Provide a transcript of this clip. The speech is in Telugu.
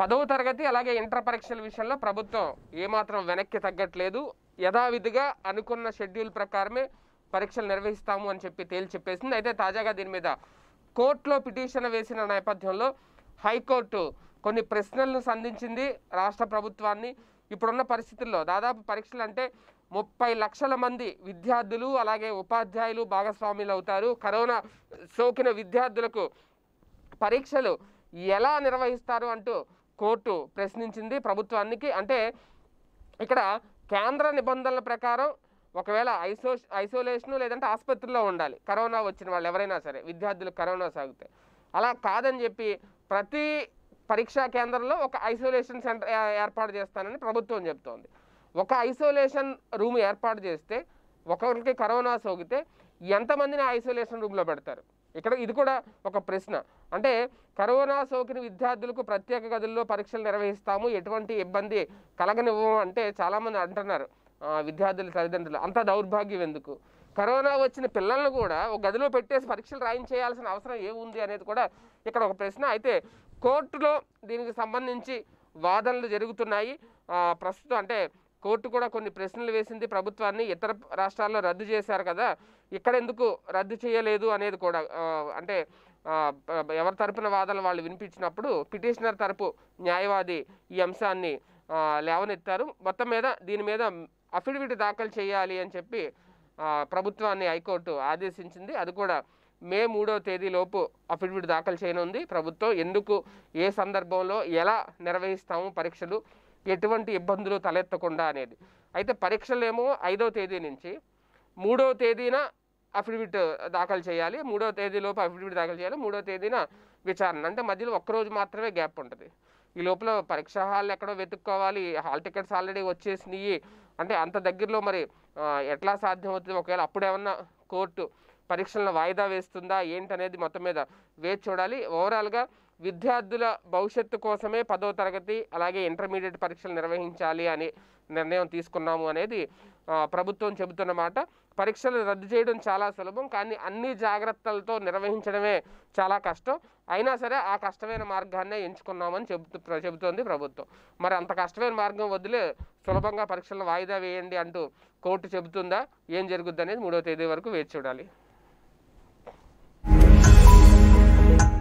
పదవ తరగతి అలాగే ఇంటర్ పరీక్షల విషయంలో ప్రభుత్వం ఏమాత్రం వెనక్కి తగ్గట్లేదు యథావిధిగా అనుకున్న షెడ్యూల్ ప్రకారమే పరీక్షలు నిర్వహిస్తాము అని చెప్పి తేల్చి చెప్పేసింది అయితే తాజాగా దీని మీద కోర్టులో పిటిషన్ వేసిన నేపథ్యంలో హైకోర్టు కొన్ని ప్రశ్నలను సంధించింది రాష్ట్ర ప్రభుత్వాన్ని ఇప్పుడున్న పరిస్థితుల్లో దాదాపు పరీక్షలు అంటే ముప్పై లక్షల మంది విద్యార్థులు అలాగే ఉపాధ్యాయులు భాగస్వాములు అవుతారు కరోనా సోకిన విద్యార్థులకు పరీక్షలు ఎలా నిర్వహిస్తారు అంటూ కోర్టు ప్రశ్నించింది ప్రభుత్వానికి అంటే ఇక్కడ కేంద్ర నిబంధనల ప్రకారం ఒకవేళ ఐసో ఐసోలేషను లేదంటే ఆసుపత్రిలో ఉండాలి కరోనా వచ్చిన వాళ్ళు ఎవరైనా సరే విద్యార్థులు కరోనా సాగితే అలా కాదని చెప్పి ప్రతి పరీక్షా కేంద్రంలో ఒక ఐసోలేషన్ సెంటర్ ఏర్పాటు చేస్తానని ప్రభుత్వం చెప్తోంది ఒక ఐసోలేషన్ రూమ్ ఏర్పాటు చేస్తే ఒకరికి కరోనా సోకితే ఎంతమందిని ఐసోలేషన్ రూమ్లో పెడతారు ఇక్కడ ఇది కూడా ఒక ప్రశ్న అంటే కరోనా సోకిన విద్యార్థులకు ప్రత్యేక గదుల్లో పరీక్షలు నిర్వహిస్తాము ఎటువంటి ఇబ్బంది కలగనివ్వము అంటే చాలామంది అంటున్నారు విద్యార్థుల తల్లిదండ్రులు అంత దౌర్భాగ్యం ఎందుకు కరోనా వచ్చిన పిల్లలను కూడా ఒక గదిలో పెట్టేసి పరీక్షలు రాయించేయాల్సిన అవసరం ఏముంది అనేది కూడా ఇక్కడ ఒక ప్రశ్న అయితే కోర్టులో దీనికి సంబంధించి వాదనలు జరుగుతున్నాయి ప్రస్తుతం అంటే కోర్టు కూడా కొన్ని ప్రశ్నలు వేసింది ప్రభుత్వాన్ని ఇతర రాష్ట్రాల్లో రద్దు చేశారు కదా ఇక్కడ ఎందుకు రద్దు చేయలేదు అనేది కూడా అంటే ఎవరి తరపున వాదనలు వాళ్ళు వినిపించినప్పుడు పిటిషనర్ తరపు న్యాయవాది ఈ అంశాన్ని లేవనెత్తారు మొత్తం మీద దీని మీద అఫిడవిట్ దాఖలు చేయాలి అని చెప్పి ప్రభుత్వాన్ని హైకోర్టు ఆదేశించింది అది కూడా మే మూడవ తేదీలోపు అఫిడవిట్ దాఖలు చేయనుంది ప్రభుత్వం ఎందుకు ఏ సందర్భంలో ఎలా నిర్వహిస్తాము పరీక్షలు ఎటువంటి ఇబ్బందులు తలెత్తకుండా అనేది అయితే పరీక్షలేమో ఐదవ తేదీ నుంచి మూడవ తేదీన అఫిడవిట్ దాఖలు చేయాలి మూడవ తేదీలోపు అఫిడవిట్ దాఖలు చేయాలి మూడవ తేదీన విచారణ అంటే మధ్యలో ఒక్కరోజు మాత్రమే గ్యాప్ ఉంటుంది ఈ లోపల పరీక్షా హాల్ ఎక్కడో వెతుక్కోవాలి హాల్ టికెట్స్ ఆల్రెడీ వచ్చేసినాయి అంటే అంత దగ్గరలో మరి ఎట్లా సాధ్యం అవుతుంది ఒకవేళ అప్పుడేమన్నా కోర్టు పరీక్షలను వాయిదా వేస్తుందా ఏంటనేది మొత్తం మీద వేచి చూడాలి ఓవరాల్గా విద్యార్థుల భవిష్యత్తు కోసమే పదో తరగతి అలాగే ఇంటర్మీడియట్ పరీక్షలు నిర్వహించాలి అని నిర్ణయం తీసుకున్నాము అనేది ప్రభుత్వం చెబుతున్నమాట పరీక్షలు రద్దు చేయడం చాలా సులభం కానీ అన్ని జాగ్రత్తలతో నిర్వహించడమే చాలా కష్టం అయినా సరే ఆ కష్టమైన మార్గాన్నే ఎంచుకున్నామని చెబుతూ చెబుతోంది ప్రభుత్వం మరి అంత కష్టమైన మార్గం వదిలే సులభంగా పరీక్షలను వాయిదా వేయండి అంటూ కోర్టు చెబుతుందా ఏం జరుగుద్ది అనేది మూడో తేదీ వరకు వేచి చూడాలి